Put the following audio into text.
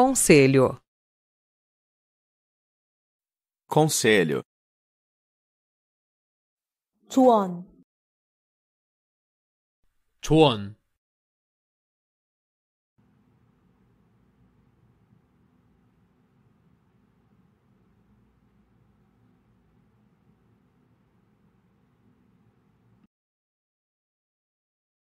Conselho. Conselho. Tuan. Tuan.